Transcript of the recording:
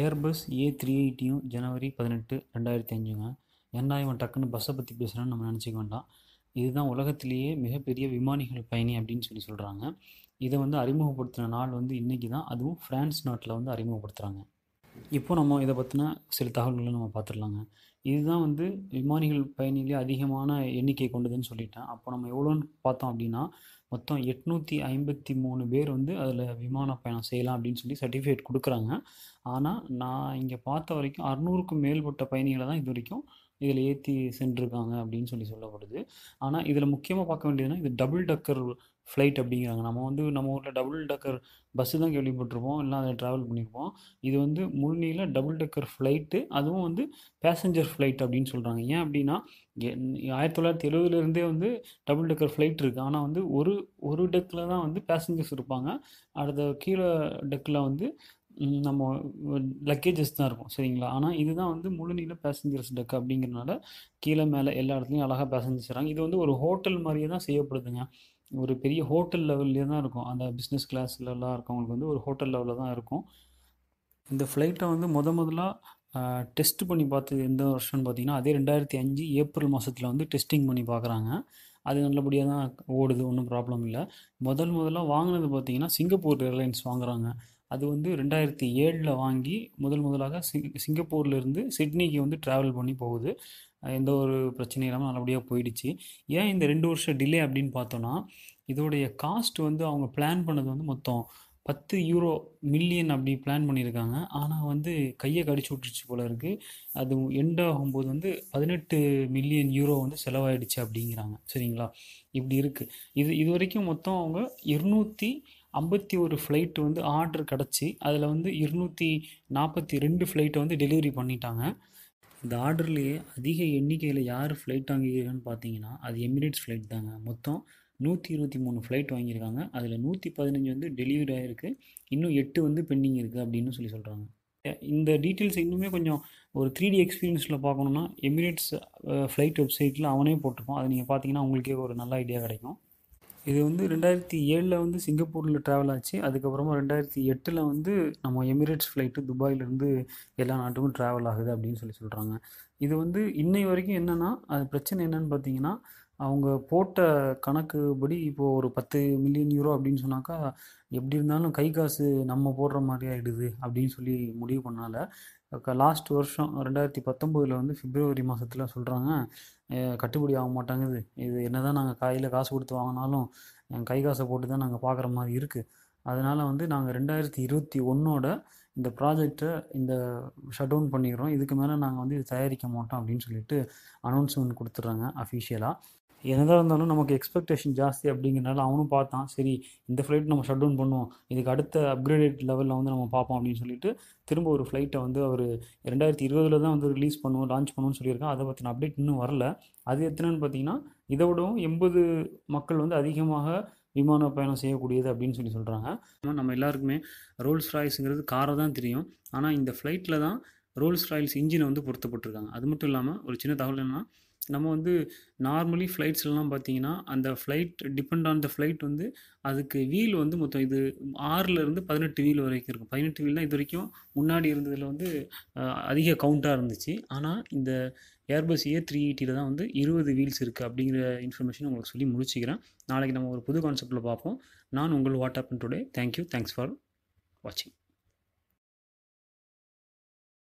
Airbus A three எயிட்டியும் ஜனவரி பதினெட்டு ரெண்டாயிரத்தி அஞ்சுங்க ஏன்னா இவன் டக்குன்னு பஸ்ஸை பற்றி பேசுகிறான்னு நம்ம நினச்சிக்க வேண்டாம் இதுதான் உலகத்திலேயே மிகப்பெரிய விமானிகள் பயணி அப்படின்னு சொல்லி சொல்கிறாங்க இதை வந்து அறிமுகப்படுத்தின நாள் வந்து இன்றைக்கி தான் அதுவும் ஃப்ரான்ஸ் நாட்டில் வந்து அறிமுகப்படுத்துகிறாங்க இப்போ நம்ம இதை பற்றின சில தகவல்களை நம்ம பார்த்துடலாங்க இதுதான் வந்து விமானிகள் பயணிகளே அதிகமான எண்ணிக்கை கொண்டதுன்னு சொல்லிட்டேன் அப்போ நம்ம எவ்வளோன்னு பார்த்தோம் அப்படின்னா மொத்தம் எட்நூற்றி ஐம்பத்தி மூணு பேர் வந்து அதில் விமான பயணம் செய்யலாம் அப்படின்னு சொல்லி சர்டிஃபிகேட் கொடுக்குறாங்க ஆனால் நான் இங்கே பார்த்த வரைக்கும் அறநூறுக்கும் மேற்பட்ட பயணிகளை தான் இது வரைக்கும் இதில் ஏற்றி சென்றிருக்காங்க அப்படின்னு சொல்லி சொல்லப்படுது ஆனால் இதில் முக்கியமாக பார்க்க வேண்டியதுன்னா இது டபுள் டக்கர் ஃப்ளைட் அப்படிங்கிறாங்க நம்ம வந்து நம்ம ஊரில் டபுள் டக்கர் பஸ்ஸு தான் கேள்விப்பட்டிருப்போம் இல்லை அதை ட்ராவல் பண்ணியிருப்போம் இது வந்து முழுநீள டபுள் டக்கர் ஃப்ளைட்டு அதுவும் வந்து பேசஞ்சர் ஃப்ளைட் அப்படின்னு சொல்கிறாங்க ஏன் அப்படின்னா ஆயிரத்தி தொள்ளாயிரத்தி எழுபதுலேருந்தே வந்து டபுள் டக்கர் ஃப்ளைட் இருக்குது ஆனால் வந்து ஒரு ஒரு டெக்கில் தான் வந்து பேசஞ்சர்ஸ் இருப்பாங்க அடுத்த கீழே டெக்கில் வந்து நம்ம லக்கேஜஸ் தான் இருக்கும் சரிங்களா ஆனால் இதுதான் வந்து முழுநீள பேசஞ்சர்ஸ் டெக் அப்படிங்கிறனால கீழே மேலே எல்லா இடத்துலையும் அழகாக பேசஞ்சர்ஸ் வராங்க இது வந்து ஒரு ஹோட்டல் மாதிரியே தான் செய்யப்படுதுங்க ஒரு பெரிய ஹோட்டல் லெவல்லே தான் இருக்கும் அந்த பிஸ்னஸ் கிளாஸ்லலாம் இருக்கவங்களுக்கு வந்து ஒரு ஹோட்டல் லெவலில் தான் இருக்கும் இந்த ஃப்ளைட்டை வந்து முத முதலாக டெஸ்ட் பண்ணி பார்த்தது எந்த வருஷம்னு பார்த்தீங்கன்னா அதே ரெண்டாயிரத்தி அஞ்சு ஏப்ரல் மாதத்தில் வந்து டெஸ்டிங் பண்ணி பார்க்குறாங்க அது நல்லபடியாக தான் ஓடுது ஒன்றும் ப்ராப்ளம் இல்லை முதல் முதலாக வாங்கினது பார்த்தீங்கன்னா சிங்கப்பூர் ஏர்லைன்ஸ் வாங்குகிறாங்க அது வந்து ரெண்டாயிரத்தி ஏழில் வாங்கி முதல் முதலாக சிங் சிங்கப்பூர்லேருந்து சிட்னிக்கு வந்து ட்ராவல் பண்ணி போகுது எந்த ஒரு பிரச்சனையும் இல்லாமல் நல்லபடியாக போயிடுச்சு ஏன் இந்த ரெண்டு வருஷம் டிலே அப்படின்னு பார்த்தோன்னா இதோடைய காஸ்ட் வந்து அவங்க பிளான் பண்ணது வந்து மொத்தம் பத்து யூரோ மில்லியன் அப்படி பிளான் பண்ணியிருக்காங்க ஆனால் வந்து கையை கடிச்சு விட்டுருச்சு போல இருக்குது அது எண்ட் ஆகும்போது வந்து பதினெட்டு மில்லியன் யூரோ வந்து செலவாயிடுச்சு அப்படிங்கிறாங்க சரிங்களா இப்படி இருக்குது இது இது வரைக்கும் மொத்தம் அவங்க இருநூற்றி ஐம்பத்தி ஒரு ஃப்ளைட் வந்து ஆர்டர் கிடச்சி அதில் வந்து இருநூற்றி நாற்பத்தி ரெண்டு ஃப்ளைட்டை வந்து டெலிவரி பண்ணிட்டாங்க இந்த ஆர்டர்லேயே அதிக எண்ணிக்கையில் யார் ஃப்ளைட் வாங்கியிருக்கான்னு பார்த்தீங்கன்னா அது எமிரேட்ஸ் ஃப்ளைட் தாங்க மொத்தம் நூற்றி இருபத்தி மூணு ஃப்ளைட் வாங்கியிருக்காங்க அதில் நூற்றி பதினஞ்சு வந்து டெலிவரி ஆகிருக்கு இன்னும் எட்டு வந்து பெண்டிங் இருக்குது அப்படின்னு சொல்லி சொல்கிறாங்க இந்த டீட்டெயில்ஸ் இன்னுமே கொஞ்சம் ஒரு த்ரீ டி எக்ஸ்பீரியன்ஸில் பார்க்கணுன்னா எமிரேட்ஸ் ஃப்ளைட் வெப்சைட்டில் அவனே போட்டிருப்பான் அது நீங்கள் பார்த்தீங்கன்னா உங்களுக்கே ஒரு நல்ல ஐடியா கிடைக்கும் இது வந்து ரெண்டாயிரத்தி ஏழில் வந்து சிங்கப்பூரில் ட்ராவல் ஆச்சு அதுக்கப்புறமா ரெண்டாயிரத்தி எட்டில் வந்து நம்ம எமிரேட்ஸ் ஃப்ளைட்டு துபாயிலேருந்து எல்லா நாட்டுக்கும் ட்ராவல் ஆகுது அப்படின்னு சொல்லி சொல்கிறாங்க இது வந்து இன்னை வரைக்கும் என்னென்னா அது பிரச்சனை என்னென்னு பார்த்தீங்கன்னா அவங்க போட்ட கணக்கு படி இப்போது ஒரு பத்து மில்லியன் யூரோ அப்படின்னு சொன்னாக்கா எப்படி இருந்தாலும் கை காசு நம்ம போடுற மாதிரி ஆகிடுது அப்படின்னு சொல்லி முடிவு பண்ணால லாஸ்ட் வருஷம் ரெண்டாயிரத்தி பத்தொம்போதில் வந்து பிப்ரவரி மாதத்தில் சொல்கிறாங்க கட்டுப்படி ஆக மாட்டாங்குது இது என்ன தான் நாங்கள் கையில் காசு கொடுத்து வாங்கினாலும் கை காசை போட்டு தான் நாங்கள் பார்க்குற மாதிரி இருக்குது அதனால் வந்து நாங்கள் ரெண்டாயிரத்தி இருபத்தி ஒன்றோட இந்த ப்ராஜெக்டை இந்த ஷட் டவுன் பண்ணிக்கிறோம் இதுக்கு மேலே நாங்கள் வந்து இது தயாரிக்க மாட்டோம் அப்படின்னு சொல்லிட்டு அனௌன்ஸ்மெண்ட் கொடுத்துட்றாங்க அஃபீஷியலாக என்னதான் இருந்தாலும் நமக்கு எக்ஸ்பெக்டேஷன் ஜாஸ்தி அப்படிங்கிறனால அவனும் பார்த்தான் சரி இந்த ஃப்ளைட் நம்ம ஷட் டவுன் பண்ணுவோம் இதுக்கு அடுத்த அப்கிரேடட் லெவலில் வந்து நம்ம பார்ப்போம் அப்படின்னு சொல்லிட்டு திரும்ப ஒரு ஃப்ளைட்டை வந்து அவர் ரெண்டாயிரத்தி இருபதில் தான் வந்து ரிலீஸ் பண்ணுவோம் லான்ச் பண்ணுவோம்னு சொல்லியிருக்கான் அதை பற்றின அப்டேட் இன்னும் வரல அது எத்தனைன்னு பார்த்தீங்கன்னா இதை விடவும் எண்பது மக்கள் வந்து அதிகமாக விமான பயணம் செய்யக்கூடியது அப்படின்னு சொல்லி சொல்கிறாங்க நம்ம எல்லாருக்குமே ரோல்ஸ் ராய்ஸுங்கிறது காரை தான் தெரியும் ஆனால் இந்த ஃப்ளைட்டில் தான் ரோல்ஸ் ராயல்ஸ் இன்ஜினை வந்து பொருத்தப்பட்டிருக்காங்க அது மட்டும் இல்லாமல் ஒரு சின்ன தகவல் என்னன்னா நம்ம வந்து நார்மலி ஃப்ளைட்ஸ்லாம் பார்த்தீங்கன்னா அந்த flight depend on the flight வந்து அதுக்கு வீல் வந்து மொத்தம் இது ஆறுலேருந்து பதினெட்டு வீல் வரைக்கும் இருக்கும் பதினெட்டு வீல்னால் இது வரைக்கும் முன்னாடி இருந்ததில் வந்து அதிக கவுண்டாக இருந்துச்சு ஆனால் இந்த ஏர்பஸ் ஏ த்ரீ எயிட்டியில் தான் வந்து இருபது வீல்ஸ் இருக்குது அப்படிங்கிற இன்ஃபர்மேஷன் உங்களுக்கு சொல்லி முடிச்சுக்கிறேன் நாளைக்கு நம்ம ஒரு புது கான்செப்டில் பார்ப்போம் நான் உங்கள் what happen today thank you thanks for வாட்சிங்